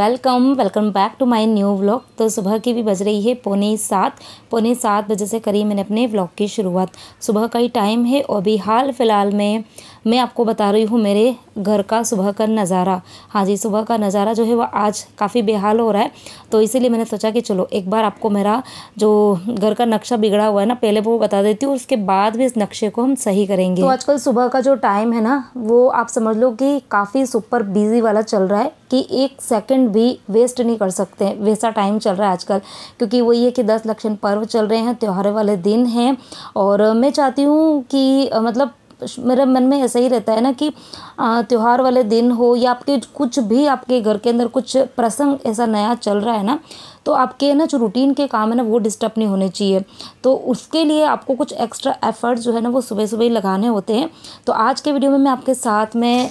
welcome welcome back to my new vlog तो सुबह की भी बज रही है पौने सात पौने सात बजे से करी मैंने अपने व्लॉग की शुरुआत सुबह का ही टाइम है और भी हाल फिलहाल में मैं आपको बता रही हूँ मेरे घर का सुबह का नज़ारा हाँ जी सुबह का नज़ारा जो है वो आज काफ़ी बेहाल हो रहा है तो इसीलिए मैंने सोचा कि चलो एक बार आपको मेरा जो घर का नक्शा बिगड़ा हुआ है ना पहले वो बता देती हूँ उसके बाद भी इस नक्शे को हम सही करेंगे तो आजकल सुबह का जो टाइम है ना वो आप समझ लो कि काफ़ी सुपर बिजी वाला चल रहा है कि एक सेकेंड भी वेस्ट नहीं कर सकते वैसा टाइम चल रहा है आजकल क्योंकि वही है कि दस लक्षण पर्व चल रहे हैं त्यौहार वाले दिन हैं और मैं चाहती हूँ कि मतलब मेरे मन में ऐसा ही रहता है ना कि त्यौहार वाले दिन हो या आपके कुछ भी आपके घर के अंदर कुछ प्रसंग ऐसा नया चल रहा है ना तो आपके ना जो रूटीन के काम है ना वो डिस्टर्ब नहीं होने चाहिए तो उसके लिए आपको कुछ एक्स्ट्रा एफर्ट जो है ना वो सुबह सुबह ही लगाने होते हैं तो आज के वीडियो में मैं आपके साथ में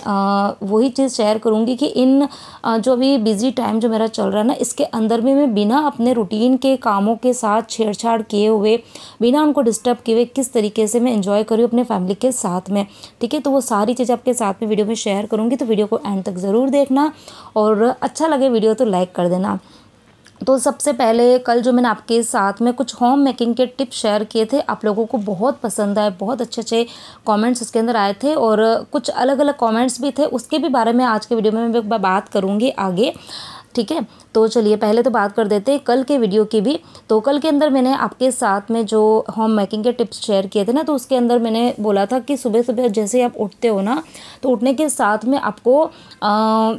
वही चीज़ शेयर करूँगी कि इन जो अभी बिज़ी टाइम जो मेरा चल रहा है ना इसके अंदर भी मैं बिना अपने रूटीन के कामों के साथ छेड़छाड़ किए हुए बिना उनको डिस्टर्ब किए हुए किस तरीके से मैं इन्जॉय करूँ अपने फैमिली के साथ में ठीक है तो वो सारी चीज़ें आपके साथ में वीडियो में शेयर करूँगी तो वीडियो को एंड तक ज़रूर देखना और अच्छा लगे वीडियो तो लाइक कर देना तो सबसे पहले कल जो मैंने आपके साथ में कुछ होम मेकिंग के टिप्स शेयर किए थे आप लोगों को बहुत पसंद आए बहुत अच्छे अच्छे कमेंट्स उसके अंदर आए थे और कुछ अलग अलग कमेंट्स भी थे उसके भी बारे में आज के वीडियो में मैं बात करूँगी आगे ठीक है तो चलिए पहले तो बात कर देते हैं कल के वीडियो की भी तो कल के अंदर मैंने आपके साथ में जो होम मेकिंग के टिप्स शेयर किए थे ना तो उसके अंदर मैंने बोला था कि सुबह सुबह जैसे आप उठते हो ना तो उठने के साथ में आपको आ,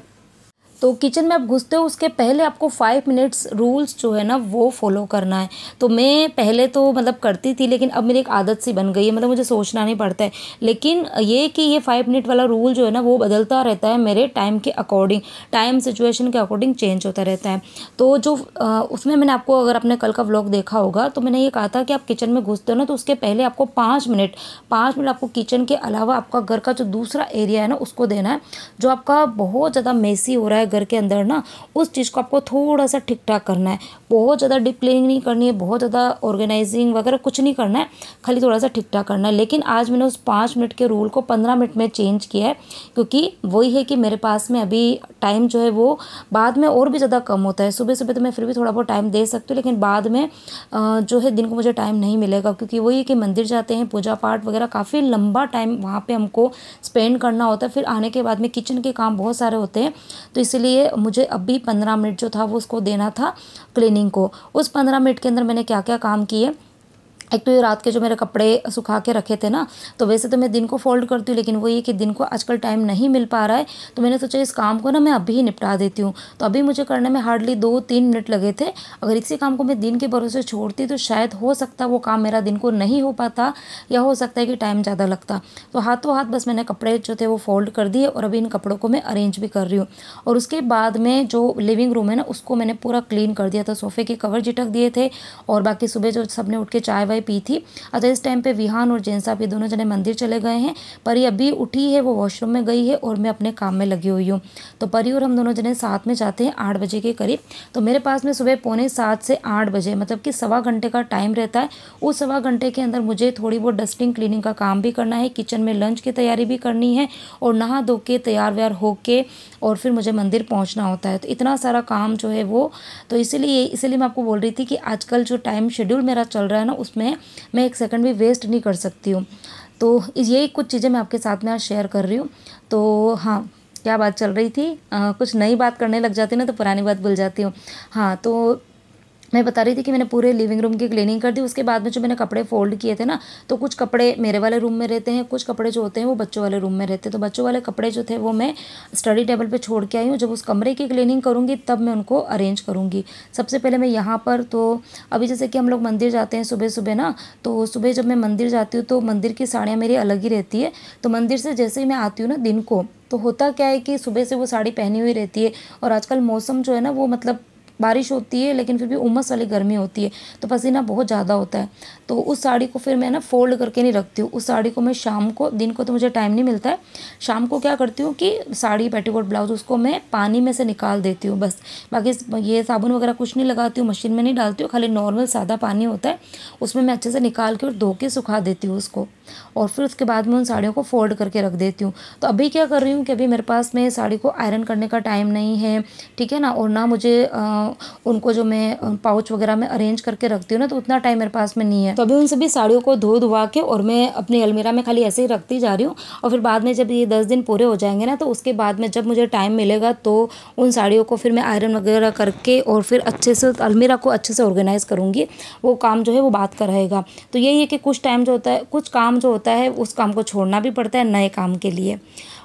तो किचन में आप घुसते हो उसके पहले आपको फ़ाइव मिनट्स रूल्स जो है ना वो फॉलो करना है तो मैं पहले तो मतलब करती थी लेकिन अब मेरी एक आदत सी बन गई है मतलब मुझे सोचना नहीं पड़ता है लेकिन ये कि ये फाइव मिनट वाला रूल जो है ना वो बदलता रहता है मेरे टाइम के अकॉर्डिंग टाइम सिचुएशन के अकॉर्डिंग चेंज होता रहता है तो जो उसमें मैंने आपको अगर आपने कल का व्लॉग देखा होगा तो मैंने ये कहा था कि आप किचन में घुसते हो ना तो उसके पहले आपको पाँच मिनट पाँच मिनट आपको किचन के अलावा आपका घर का जो दूसरा एरिया है ना उसको देना है जो आपका बहुत ज़्यादा मेसी हो रहा है घर के अंदर ना उस चीज़ को आपको थोड़ा सा ठीक ठाक करना है बहुत ज़्यादा डीप नहीं करनी है बहुत ज़्यादा ऑर्गेनाइजिंग वगैरह कुछ नहीं करना है खाली थोड़ा सा ठीक ठाक करना है लेकिन आज मैंने उस पाँच मिनट के रूल को पंद्रह मिनट में चेंज किया है क्योंकि वही है कि मेरे पास में अभी टाइम जो है वो बाद में और भी ज़्यादा कम होता है सुबह सुबह तो मैं फिर भी थोड़ा बहुत टाइम दे सकती हूँ लेकिन बाद में जो है दिन को मुझे टाइम नहीं मिलेगा क्योंकि वही है कि मंदिर जाते हैं पूजा पाठ वगैरह काफ़ी लंबा टाइम वहाँ पर हमको स्पेंड करना होता है फिर आने के बाद में किचन के काम बहुत सारे होते हैं तो इसलिए इसलिए मुझे अभी पंद्रह मिनट जो था वो उसको देना था क्लीनिंग को उस पंद्रह मिनट के अंदर मैंने क्या क्या काम किए एक तो ये रात के जो मेरे कपड़े सुखा के रखे थे ना तो वैसे तो मैं दिन को फोल्ड करती हूँ लेकिन वो ये कि दिन को आजकल टाइम नहीं मिल पा रहा है तो मैंने सोचा इस काम को ना मैं अभी ही निपटा देती हूँ तो अभी मुझे करने में हार्डली दो तीन मिनट लगे थे अगर इसी काम को मैं दिन के भरोसे छोड़ती तो शायद हो सकता वो काम मेरा दिन को नहीं हो पाता या हो सकता है कि टाइम ज़्यादा लगता तो हाथों हाथ बस मैंने कपड़े जो थे वो फोल्ड कर दिए और अभी इन कपड़ों को मैं अरेंज भी कर रही हूँ और उसके बाद में जो लिविंग रूम है ना उसको मैंने पूरा क्लीन कर दिया था सोफे के कवर झिटक दिए थे और बाकी सुबह जो सबने उठ के चाय वाय दवाई पी थी अतः अच्छा, इस टाइम पे विहान और जैन साहब ये दोनों जने मंदिर चले गए हैं परी अभी उठी है वो वॉशरूम में गई है और मैं अपने काम में लगी हुई हूँ तो परी और हम दोनों जने साथ में जाते हैं आठ बजे के करीब तो मेरे पास में सुबह पौने सात से आठ बजे मतलब कि सवा घंटे का टाइम रहता है उस सवा घंटे के अंदर मुझे थोड़ी बहुत डस्टिंग क्लीनिंग का काम भी करना है किचन में लंच की तैयारी भी करनी है और नहा धो के तैयार व्यार हो के और फिर मुझे मंदिर पहुंचना होता है तो इतना सारा काम जो है वो तो इसीलिए इसीलिए मैं आपको बोल रही थी कि आजकल जो टाइम शेड्यूल मेरा चल रहा है ना उसमें हैं मैं एक सेकंड भी वेस्ट नहीं कर सकती हूँ तो यही कुछ चीज़ें मैं आपके साथ में आज शेयर कर रही हूँ तो हाँ क्या बात चल रही थी आ, कुछ नई बात करने लग जाती ना तो पुरानी बात भूल जाती हूँ हाँ तो मैं बता रही थी कि मैंने पूरे लिविंग रूम की क्लीनिंग कर दी उसके बाद में जो मैंने कपड़े फोल्ड किए थे ना तो कुछ कपड़े मेरे वाले रूम में रहते हैं कुछ कपड़े जो होते हैं वो बच्चों वाले रूम में रहते हैं तो बच्चों वाले कपड़े जो थे वो मैं स्टडी टेबल पे छोड़ के आई हूँ जब उस कमरे की क्लीनिंग करूँगी तब मैं उनको अरेंज करूँगी सबसे पहले मैं यहाँ पर तो अभी जैसे कि हम लोग मंदिर जाते हैं सुबह सुबह ना तो सुबह जब मैं मंदिर जाती हूँ तो मंदिर की साड़ियाँ मेरी अलग ही रहती है तो मंदिर से जैसे ही मैं आती हूँ ना दिन को तो होता क्या है कि सुबह से वो साड़ी पहनी हुई रहती है और आजकल मौसम जो है ना वो मतलब बारिश होती है लेकिन फिर भी उमस वाली गर्मी होती है तो पसीना बहुत ज़्यादा होता है तो उस साड़ी को फिर मैं ना फोल्ड करके नहीं रखती हूँ उस साड़ी को मैं शाम को दिन को तो मुझे टाइम नहीं मिलता है शाम को क्या करती हूँ कि साड़ी पेटीकोट ब्लाउज उसको मैं पानी में से निकाल देती हूँ बस बाकी ये साबुन वगैरह कुछ नहीं लगाती हूँ मशीन में नहीं डालती हूँ खाली नॉर्मल सादा पानी होता है उसमें मैं अच्छे से निकाल के और धो के सुखा देती हूँ उसको और फिर उसके बाद मैं उन साड़ियों को फोल्ड करके रख देती हूँ तो अभी क्या कर रही हूँ कि अभी मेरे पास मैं साड़ी को आयरन करने का टाइम नहीं है ठीक है ना और ना मुझे उनको जो मैं पाउच वगैरह में अरेंज करके रखती हूँ ना तो उतना टाइम मेरे पास में नहीं है तो अभी उन सभी साड़ियों को धो धुआ के और मैं अपनी अलमीरा में खाली ऐसे ही रखती जा रही हूँ और फिर बाद में जब ये दस दिन पूरे हो जाएंगे ना तो उसके बाद में जब मुझे टाइम मिलेगा तो उन साड़ियों को फिर मैं आयरन वगैरह करके और फिर अच्छे से अलमीरा को अच्छे से ऑर्गेनाइज़ करूँगी वो काम जो है वो बात का रहेगा तो यही है कि कुछ टाइम जो होता है कुछ काम जो होता है उस काम को छोड़ना भी पड़ता है नए काम के लिए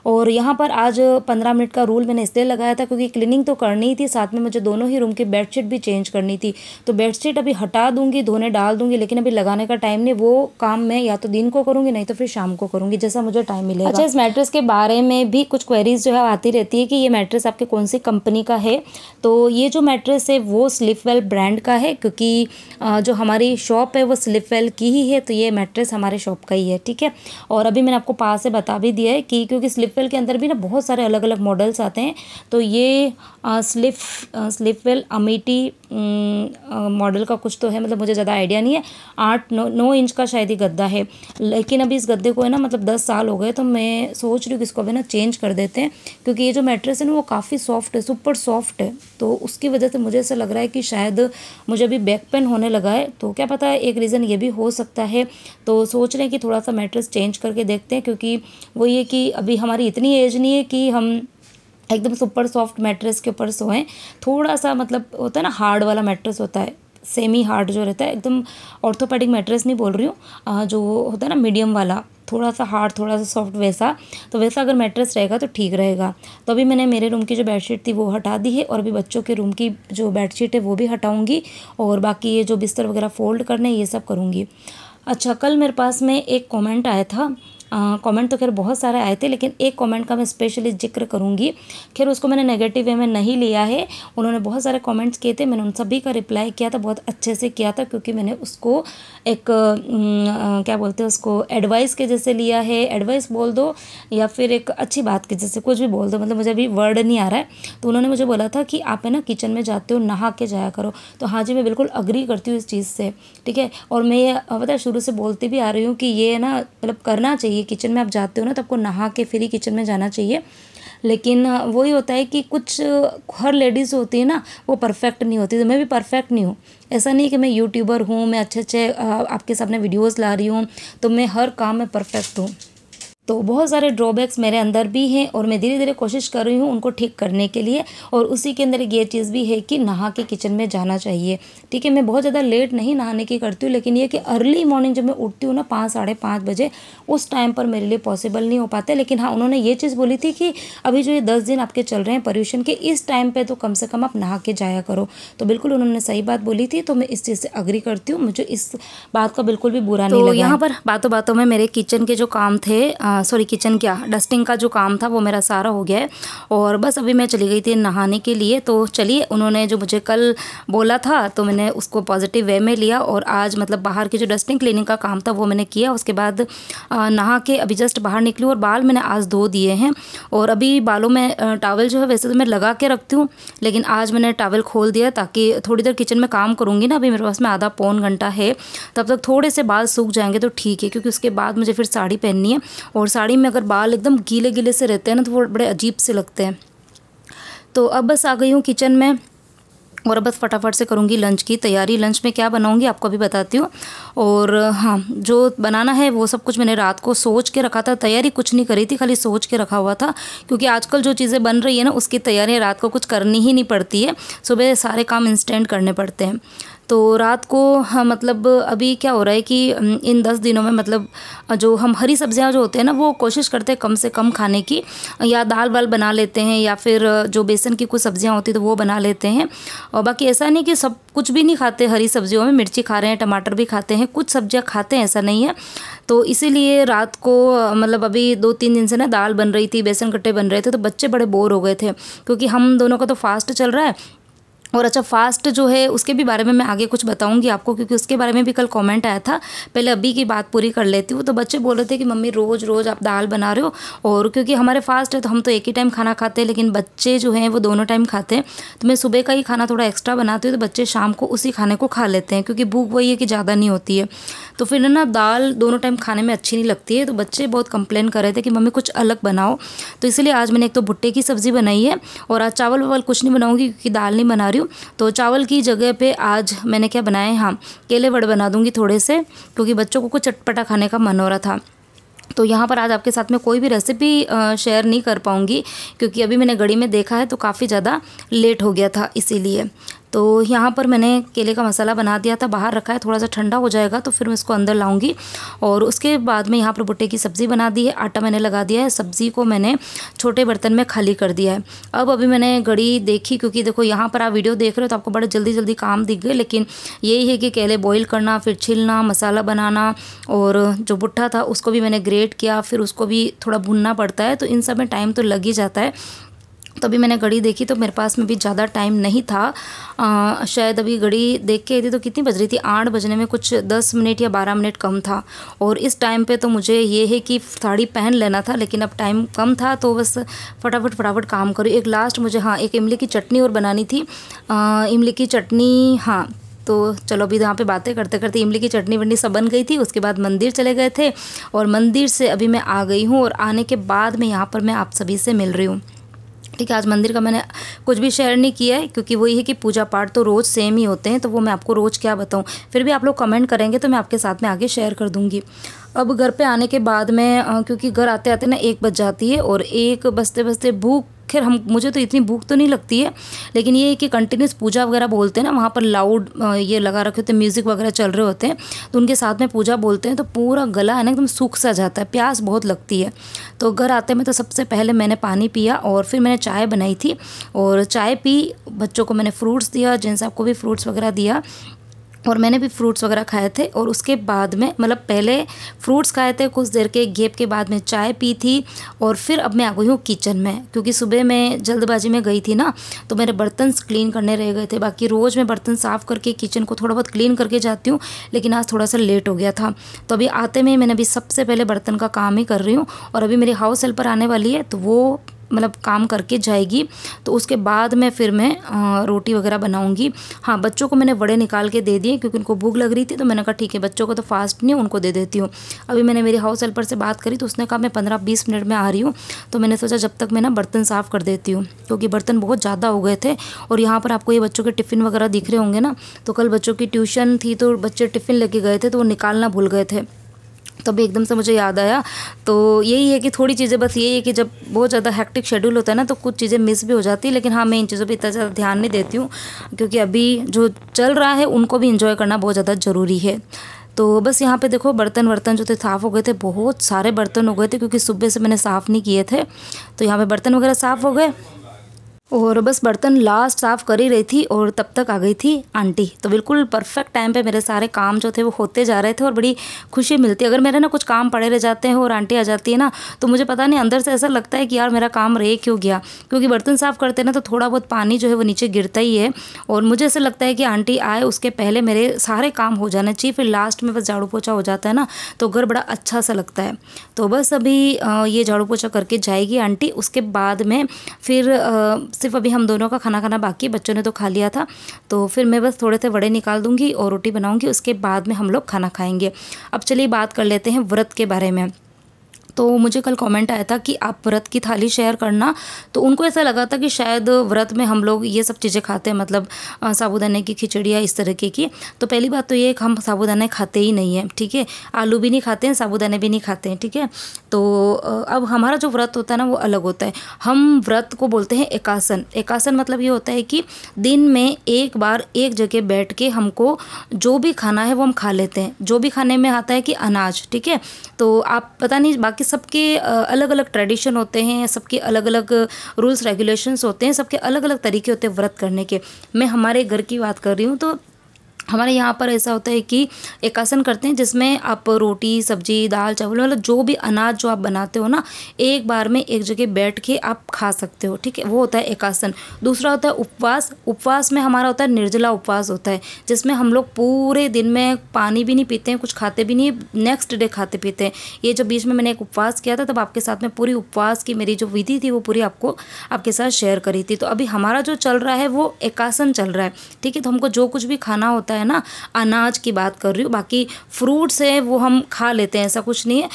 और यहाँ पर आज पंद्रह मिनट का रूल मैंने इसलिए लगाया था क्योंकि क्लीनिंग तो करनी ही थी साथ में मुझे दोनों ही रूम की बेडशीट भी चेंज करनी थी तो बेडशीट अभी हटा दूँगी धोने डाल दूँगी लेकिन अभी लगाने का टाइम नहीं वो काम मैं या तो दिन को करूँगी नहीं तो फिर शाम को करूँगी जैसा मुझे टाइम मिलेगा अच्छा इस मैट्रेस के बारे में भी कुछ क्वेरीज जो है आती रहती है कि ये मैट्रेस आपके कौन सी कंपनी का है तो ये जो मैट्रेस है वो स्लिपवेल ब्रांड का है क्योंकि जो हमारी शॉप है वो स्लिपवेल की ही है तो ये मैट्रेस हमारे शॉप का ही है ठीक है और अभी मैंने आपको पास से बता भी दिया है कि क्योंकि स्लिप स्लिपवेल के अंदर भी ना बहुत सारे अलग अलग मॉडल्स आते हैं तो ये स्लिप स्लिप वेल अमेटी मॉडल का कुछ तो है मतलब मुझे ज़्यादा आइडिया नहीं है आठ नौ नौ इंच का शायद ही गद्दा है लेकिन अभी इस गद्दे को है ना मतलब दस साल हो गए तो मैं सोच रही हूँ कि इसको अभी ना चेंज कर देते हैं क्योंकि ये जो मेट्रेस है ना वो काफ़ी सॉफ्ट है सुपर सॉफ्ट है तो उसकी वजह से मुझे ऐसा लग रहा है कि शायद मुझे अभी बैक पेन होने लगा है तो क्या पता एक रीज़न ये भी हो सकता है तो सोच रहे हैं कि थोड़ा सा मेट्रेस चेंज करके देखते हैं क्योंकि वो ये कि अभी हमारी इतनी एज नहीं है कि हम एकदम सुपर सॉफ्ट मैट्रेस के ऊपर सोएं थोड़ा सा मतलब होता है ना हार्ड वाला मैट्रेस होता है सेमी हार्ड जो रहता है एकदम ऑर्थोपेडिक मैट्रेस नहीं बोल रही हूँ जो होता है ना मीडियम वाला थोड़ा सा हार्ड थोड़ा सा सॉफ्ट वैसा तो वैसा अगर मैट्रेस रहेगा तो ठीक रहेगा तो अभी मैंने मेरे रूम की जो बेडशीट थी वो हटा दी है और अभी बच्चों के रूम की जो बेडशीट है वो भी हटाऊँगी और बाकी ये जो बिस्तर वगैरह फोल्ड करने ये सब करूँगी अच्छा कल मेरे पास में एक कॉमेंट आया था कमेंट तो खैर बहुत सारे आए थे लेकिन एक कमेंट का मैं स्पेशली जिक्र करूँगी खैर उसको मैंने नेगेटिव वे में नहीं लिया है उन्होंने बहुत सारे कमेंट्स किए थे मैंने उन सभी का रिप्लाई किया था बहुत अच्छे से किया था क्योंकि मैंने उसको एक क्या बोलते हैं उसको एडवाइस के जैसे लिया है एडवाइस बोल दो या फिर एक अच्छी बात के जैसे कुछ भी बोल दो मतलब मुझे अभी वर्ड नहीं आ रहा है तो उन्होंने मुझे बोला था कि आप है ना किचन में जाते हो नहा के जाया करो तो हाँ जी मैं बिल्कुल अग्री करती हूँ इस चीज़ से ठीक है और मैं ये पता शुरू से बोलती भी आ रही हूँ कि ये ना मतलब करना चाहिए चाहिए किचन में आप जाते हो ना तो आपको नहा के फिर ही किचन में जाना चाहिए लेकिन वही होता है कि कुछ हर लेडीज़ होती है ना वो परफेक्ट नहीं होती तो मैं भी परफेक्ट नहीं हूँ ऐसा नहीं कि मैं यूट्यूबर हूँ मैं अच्छे अच्छे आपके सामने वीडियोज़ ला रही हूँ तो मैं हर काम में परफेक्ट हूँ तो बहुत सारे ड्रॉबैक्स मेरे अंदर भी हैं और मैं धीरे धीरे कोशिश कर रही हूँ उनको ठीक करने के लिए और उसी के अंदर ये चीज़ भी है कि नहा के किचन में जाना चाहिए ठीक है मैं बहुत ज़्यादा लेट नहीं नहाने की करती हूँ लेकिन ये कि अर्ली मॉर्निंग जब मैं उठती हूँ ना पाँच साढ़े पाँच बजे उस टाइम पर मेरे लिए पॉसिबल नहीं हो पाते लेकिन हाँ उन्होंने ये चीज़ बोली थी कि अभी जो ये दस दिन आपके चल रहे हैं पॉल्यूशन के इस टाइम पर तो कम से कम आप नहा के जाया करो तो बिल्कुल उन्होंने सही बात बोली थी तो मैं इस चीज़ से अग्री करती हूँ मुझे इस बात का बिल्कुल भी बुरा नहीं तो यहाँ पर बातों बातों में मेरे किचन के जो काम थे सॉरी किचन क्या डस्टिंग का जो काम था वो मेरा सारा हो गया है और बस अभी मैं चली गई थी नहाने के लिए तो चलिए उन्होंने जो मुझे कल बोला था तो मैंने उसको पॉजिटिव वे में लिया और आज मतलब बाहर की जो डस्टिंग क्लीनिंग का काम था वो मैंने किया उसके बाद नहा के अभी जस्ट बाहर निकली और बाल मैंने आज धो दिए हैं और अभी बालों में टावल जो है वैसे तो मैं लगा के रखती हूँ लेकिन आज मैंने टावल खोल दिया ताकि थोड़ी देर किचन में काम करूँगी ना अभी मेरे पास में आधा पौन घंटा है तब तक थोड़े से बाल सूख जाएंगे तो ठीक है क्योंकि उसके बाद मुझे फिर साड़ी पहननी है और और साड़ी में अगर बाल एकदम गीले गीले से रहते हैं ना तो वो बड़े अजीब से लगते हैं तो अब बस आ गई हूँ किचन में और अब बस फटाफट से करूँगी लंच की तैयारी लंच में क्या बनाऊँगी आपको भी बताती हूँ और हाँ जो बनाना है वो सब कुछ मैंने रात को सोच के रखा था तैयारी कुछ नहीं करी थी खाली सोच के रखा हुआ था क्योंकि आजकल जो चीज़ें बन रही है ना उसकी तैयारी रात को कुछ करनी ही नहीं पड़ती है सुबह सारे काम इंस्टेंट करने पड़ते हैं तो रात को हम हाँ, मतलब अभी क्या हो रहा है कि इन दस दिनों में मतलब जो हम हरी सब्जियां जो होते हैं ना वो कोशिश करते हैं कम से कम खाने की या दाल वाल बना लेते हैं या फिर जो बेसन की कुछ सब्जियां होती तो वो बना लेते हैं और बाकी ऐसा नहीं कि सब कुछ भी नहीं खाते हरी सब्जियों में मिर्ची खा रहे हैं टमाटर भी खाते हैं कुछ सब्जियाँ खाते हैं ऐसा नहीं है तो इसीलिए रात को मतलब अभी दो तीन दिन से ना दाल बन रही थी बेसन कट्टे बन रहे थे तो बच्चे बड़े बोर हो गए थे क्योंकि हम दोनों का तो फास्ट चल रहा है और अच्छा फास्ट जो है उसके भी बारे में मैं आगे कुछ बताऊंगी आपको क्योंकि उसके बारे में भी कल कमेंट आया था पहले अभी की बात पूरी कर लेती हूँ तो बच्चे बोल रहे थे कि मम्मी रोज़ रोज़ आप दाल बना रहे हो और क्योंकि हमारे फास्ट है तो हम तो एक ही टाइम खाना खाते हैं लेकिन बच्चे जो हैं वो दोनों टाइम खाते हैं तो मैं सुबह का ही खाना थोड़ा एक्स्ट्रा बनाती हूँ तो बच्चे शाम को उसी खाने को खा लेते हैं क्योंकि भूख वही है कि ज़्यादा नहीं होती है तो फिर ना दाल दोनों टाइम खाने में अच्छी नहीं लगती है तो बच्चे बहुत कंप्लेन कर रहे थे कि मम्मी कुछ अलग बनाओ तो इसलिए आज मैंने एक तो भुट्टे की सब्ज़ी बनाई है और आज चावल वावल कुछ नहीं बनाऊँगी क्योंकि दाल नहीं बना रही दूँ तो चावल की जगह पे आज मैंने क्या बनाए हाँ केले वड़ बना दूँगी थोड़े से क्योंकि बच्चों को कुछ चटपटा खाने का मन हो रहा था तो यहाँ पर आज आपके साथ में कोई भी रेसिपी शेयर नहीं कर पाऊँगी क्योंकि अभी मैंने घड़ी में देखा है तो काफ़ी ज़्यादा लेट हो गया था इसीलिए तो यहाँ पर मैंने केले का मसाला बना दिया था बाहर रखा है थोड़ा सा ठंडा हो जाएगा तो फिर मैं इसको अंदर लाऊंगी और उसके बाद में यहाँ पर भुट्टे की सब्ज़ी बना दी है आटा मैंने लगा दिया है सब्ज़ी को मैंने छोटे बर्तन में खाली कर दिया है अब अभी मैंने घड़ी देखी क्योंकि देखो यहाँ पर आप वीडियो देख रहे हो तो आपको बड़े जल्दी जल्दी काम दिख गए लेकिन यही है कि केले बॉयल करना फिर छिलना मसाला बनाना और जो भुट्टा था उसको भी मैंने ग्रेट किया फिर उसको भी थोड़ा भुनना पड़ता है तो इन सब में टाइम तो लग ही जाता है तभी मैंने घड़ी देखी तो मेरे पास में भी ज़्यादा टाइम नहीं था आ, शायद अभी घड़ी देख के आई थी तो कितनी बज रही थी आठ बजने में कुछ दस मिनट या बारह मिनट कम था और इस टाइम पे तो मुझे ये है कि साड़ी पहन लेना था लेकिन अब टाइम कम था तो बस फटाफट फटाफट काम करो एक लास्ट मुझे हाँ एक इमली की चटनी और बनानी थी आ, इमली की चटनी हाँ तो चलो अभी यहाँ पे बातें करते करते इमली की चटनी वटनी सब बन गई थी उसके बाद मंदिर चले गए थे और मंदिर से अभी मैं आ गई हूँ और आने के बाद मैं यहाँ पर मैं आप सभी से मिल रही हूँ ठीक है आज मंदिर का मैंने कुछ भी शेयर नहीं किया है क्योंकि वही है कि पूजा पाठ तो रोज़ सेम ही होते हैं तो वो मैं आपको रोज़ क्या बताऊँ फिर भी आप लोग कमेंट करेंगे तो मैं आपके साथ में आगे शेयर कर दूँगी अब घर पे आने के बाद में क्योंकि घर आते आते ना एक बज जाती है और एक बजते बजते भूख खैर हम मुझे तो इतनी भूख तो नहीं लगती है लेकिन ये कि कंटिन्यूस पूजा वगैरह बोलते हैं ना वहाँ पर लाउड ये लगा रखे होते हैं म्यूज़िक वगैरह चल रहे होते हैं तो उनके साथ में पूजा बोलते हैं तो पूरा गला है ना एकदम सूख सा जाता है प्यास बहुत लगती है तो घर आते में तो सबसे पहले मैंने पानी पिया और फिर मैंने चाय बनाई थी और चाय पी बच्चों को मैंने फ्रूट्स दिया जिन साहब को भी फ्रूट्स वगैरह दिया और मैंने भी फ्रूट्स वगैरह खाए थे और उसके बाद में मतलब पहले फ्रूट्स खाए थे कुछ देर के गेप के बाद में चाय पी थी और फिर अब मैं आ गई हूँ किचन में क्योंकि सुबह मैं जल्दबाजी में गई थी ना तो मेरे बर्तन क्लीन करने रह गए थे बाकी रोज़ मैं बर्तन साफ़ करके किचन को थोड़ा बहुत क्लीन करके जाती हूँ लेकिन आज थोड़ा सा लेट हो गया था तो अभी आते में मैंने अभी सबसे पहले बर्तन का काम ही कर रही हूँ और अभी मेरी हाउस हेल्पर आने वाली है तो वो मतलब काम करके जाएगी तो उसके बाद में फिर मैं रोटी वगैरह बनाऊँगी हाँ बच्चों को मैंने वड़े निकाल के दे दिए क्योंकि उनको भूख लग रही थी तो मैंने कहा ठीक है बच्चों को तो फास्ट नहीं उनको दे देती हूँ अभी मैंने मेरी हाउस हेल्पर से बात करी तो उसने कहा मैं पंद्रह बीस मिनट में आ रही हूँ तो मैंने सोचा जब तक मैं ना बर्तन साफ़ कर देती हूँ क्योंकि बर्तन बहुत ज़्यादा हो गए थे और यहाँ पर आपको ये बच्चों के टिफ़िन वगैरह दिख रहे होंगे ना तो कल बच्चों की ट्यूशन थी तो बच्चे टिफ़िन लेके गए थे तो वो निकालना भूल गए थे तभी तो एकदम से मुझे याद आया तो यही है कि थोड़ी चीज़ें बस यही है कि जब बहुत ज़्यादा हैक्टिक शेड्यूल होता है ना तो कुछ चीज़ें मिस भी हो जाती है लेकिन हाँ मैं इन चीज़ों पर इतना ज़्यादा ध्यान नहीं देती हूँ क्योंकि अभी जो चल रहा है उनको भी इंजॉय करना बहुत ज़्यादा ज़रूरी है तो बस यहाँ पे देखो बर्तन वर्तन जो थे साफ़ हो गए थे बहुत सारे बर्तन हो गए थे क्योंकि सुबह से मैंने साफ़ नहीं किए थे तो यहाँ पे बर्तन वगैरह साफ़ हो गए और बस बर्तन लास्ट साफ़ कर ही रही थी और तब तक आ गई थी आंटी तो बिल्कुल परफेक्ट टाइम पे मेरे सारे काम जो थे वो होते जा रहे थे और बड़ी खुशी मिलती है अगर मेरे ना कुछ काम पड़े रह जाते हैं और आंटी आ जाती है ना तो मुझे पता नहीं अंदर से ऐसा लगता है कि यार मेरा काम रह क्यों गया क्योंकि बर्तन साफ़ करते ना तो थोड़ा बहुत पानी जो है वो नीचे गिरता ही है और मुझे ऐसा लगता है कि आंटी आए उसके पहले मेरे सारे काम हो जाना चाहिए फिर लास्ट में बस झाड़ू पोछा हो जाता है ना तो घर बड़ा अच्छा सा लगता है तो बस अभी ये झाड़ू पोछा करके जाएगी आंटी उसके बाद में फिर सिर्फ अभी हम दोनों का खाना खाना बाकी है बच्चों ने तो खा लिया था तो फिर मैं बस थोड़े से वड़े निकाल दूँगी और रोटी बनाऊँगी उसके बाद में हम लोग खाना खाएँगे अब चलिए बात कर लेते हैं व्रत के बारे में तो मुझे कल कमेंट आया था कि आप व्रत की थाली शेयर करना तो उनको ऐसा लगा था कि शायद व्रत में हम लोग ये सब चीज़ें खाते हैं मतलब साबुदाने की खिचड़िया इस तरीके की तो पहली बात तो ये हम साबुदाने खाते ही नहीं हैं ठीक है आलू भी नहीं खाते हैं साबुदाने भी नहीं खाते हैं ठीक है तो अब हमारा जो व्रत होता है ना वो अलग होता है हम व्रत को बोलते हैं एकासन एकासन मतलब ये होता है कि दिन में एक बार एक जगह बैठ के हमको जो भी खाना है वो हम खा लेते हैं जो भी खाने में आता है कि अनाज ठीक है तो आप पता नहीं बाकी सबके अलग अलग ट्रेडिशन होते हैं सबके अलग अलग रूल्स रेगुलेशंस होते हैं सबके अलग अलग तरीके होते हैं व्रत करने के मैं हमारे घर की बात कर रही हूँ तो हमारे यहाँ पर ऐसा होता है कि एक आसन करते हैं जिसमें आप रोटी सब्जी दाल चावल मतलब जो भी अनाज जो आप बनाते हो ना एक बार में एक जगह बैठ के आप खा सकते हो ठीक है वो होता है एक आसन दूसरा होता है उपवास उपवास में हमारा होता है निर्जला उपवास होता है जिसमें हम लोग पूरे दिन में पानी भी नहीं पीते हैं कुछ खाते भी नहीं नेक्स्ट डे खाते पीते हैं ये जो बीच में मैंने एक उपवास किया था तब आपके साथ में पूरी उपवास की मेरी जो विधि थी वो पूरी आपको आपके साथ शेयर करी थी तो अभी हमारा जो चल रहा है वो एकासन चल रहा है ठीक है तो हमको जो कुछ भी खाना होता है है ना अनाज की बात कर रही हूँ बाकी फ्रूट्स है वो हम खा लेते हैं ऐसा कुछ नहीं है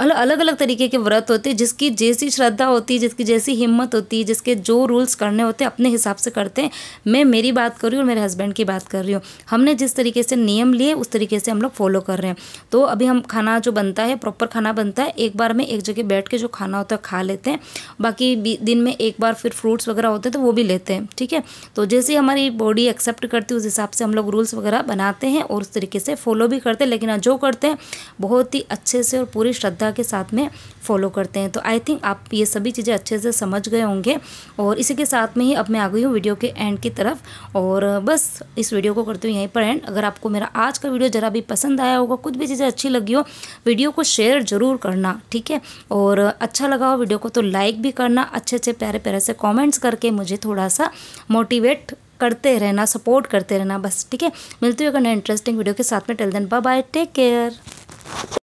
अलग अलग अलग तरीके के व्रत होते हैं जिसकी जैसी श्रद्धा होती है जिसकी जैसी हिम्मत होती है जिसके जो रूल्स करने होते हैं अपने हिसाब से करते हैं मैं मेरी बात कर रही हूँ और मेरे हस्बैंड की बात कर रही हूँ हमने जिस तरीके से नियम लिए उस तरीके से हम लोग फॉलो कर रहे हैं तो अभी हम खाना जो बनता है प्रॉपर खाना बनता है एक बार में एक जगह बैठ के जो खाना होता है खा लेते हैं बाकी दिन में एक बार फिर फ्रूट्स वगैरह होते हैं तो वो भी लेते हैं ठीक है तो जैसे हमारी बॉडी एक्सेप्ट करती है उस हिसाब से हम लोग रूल्स वगैरह बनाते हैं और उस तरीके से फॉलो भी करते हैं लेकिन जो करते हैं बहुत ही अच्छे से और पूरी श्रद्धा श्रद्धा के साथ में फॉलो करते हैं तो आई थिंक आप ये सभी चीज़ें अच्छे से समझ गए होंगे और इसी के साथ में ही अब मैं आ गई हूँ वीडियो के एंड की तरफ और बस इस वीडियो को करती हूँ यहीं पर एंड अगर आपको मेरा आज का वीडियो ज़रा भी पसंद आया होगा कुछ भी चीज़ें अच्छी लगी हो वीडियो को शेयर ज़रूर करना ठीक है और अच्छा लगा हो वीडियो को तो लाइक भी करना अच्छे अच्छे प्यारे प्यारे से कॉमेंट्स करके मुझे थोड़ा सा मोटिवेट करते रहना सपोर्ट करते रहना बस ठीक है मिलती हुई अगर नए इंटरेस्टिंग वीडियो के साथ में till then bye take care